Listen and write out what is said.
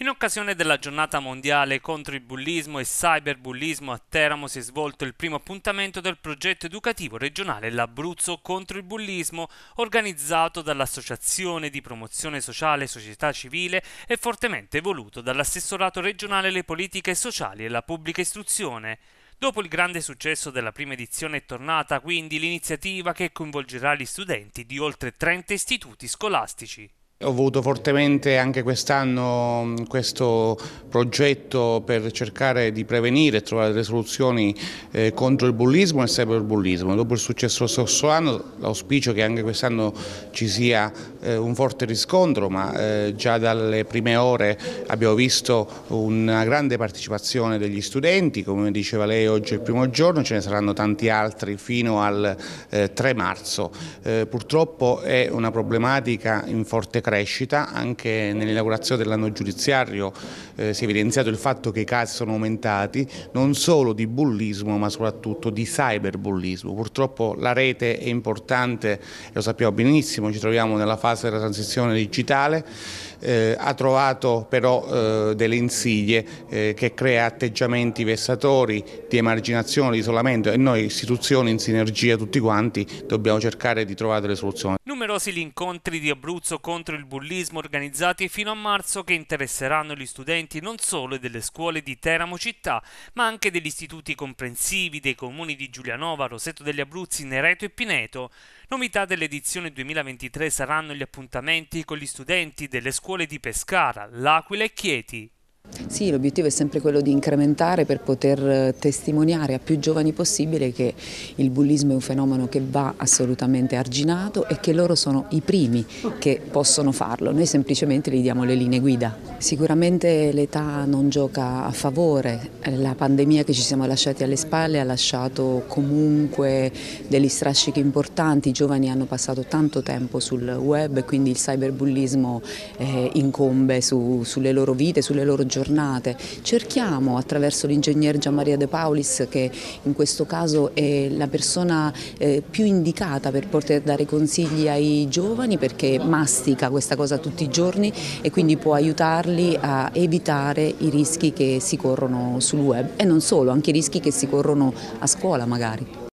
In occasione della giornata mondiale contro il bullismo e cyberbullismo a Teramo si è svolto il primo appuntamento del progetto educativo regionale L'Abruzzo contro il bullismo organizzato dall'Associazione di promozione sociale e società civile e fortemente voluto dall'assessorato regionale alle politiche sociali e la pubblica istruzione. Dopo il grande successo della prima edizione è tornata quindi l'iniziativa che coinvolgerà gli studenti di oltre 30 istituti scolastici. Ho voluto fortemente anche quest'anno mm, questo progetto per cercare di prevenire e trovare delle soluzioni eh, contro il bullismo e il cyberbullismo. Dopo il successo lo scorso anno l'auspicio che anche quest'anno ci sia eh, un forte riscontro, ma eh, già dalle prime ore abbiamo visto una grande partecipazione degli studenti, come diceva lei oggi è il primo giorno, ce ne saranno tanti altri fino al 3 eh, marzo. purtroppo è una problematica in forte crescita, anche nell'inaugurazione dell'anno giudiziario si è evidenziato il fatto che i casi sono aumentati, non solo di bullismo ma soprattutto di cyberbullismo. Purtroppo la rete è importante, lo sappiamo benissimo, ci troviamo nella fase fase della transizione digitale, eh, ha trovato però eh, delle insidie eh, che crea atteggiamenti vessatori di emarginazione, di isolamento e noi istituzioni in sinergia tutti quanti dobbiamo cercare di trovare delle soluzioni. Numerosi gli incontri di Abruzzo contro il bullismo organizzati fino a marzo che interesseranno gli studenti non solo delle scuole di Teramo città ma anche degli istituti comprensivi dei comuni di Giulianova, Roseto degli Abruzzi, Nereto e Pineto. Novità dell'edizione 2023 saranno gli appuntamenti con gli studenti delle scuole di Pescara, L'Aquila e Chieti, sì, l'obiettivo è sempre quello di incrementare per poter eh, testimoniare a più giovani possibile che il bullismo è un fenomeno che va assolutamente arginato e che loro sono i primi che possono farlo, noi semplicemente gli diamo le linee guida. Sicuramente l'età non gioca a favore, eh, la pandemia che ci siamo lasciati alle spalle ha lasciato comunque degli strascichi importanti, i giovani hanno passato tanto tempo sul web e quindi il cyberbullismo eh, incombe su, sulle loro vite, sulle loro giornate giornate. Cerchiamo attraverso l'ingegner Gianmaria De Paulis che in questo caso è la persona eh, più indicata per poter dare consigli ai giovani perché mastica questa cosa tutti i giorni e quindi può aiutarli a evitare i rischi che si corrono sul web e non solo, anche i rischi che si corrono a scuola magari.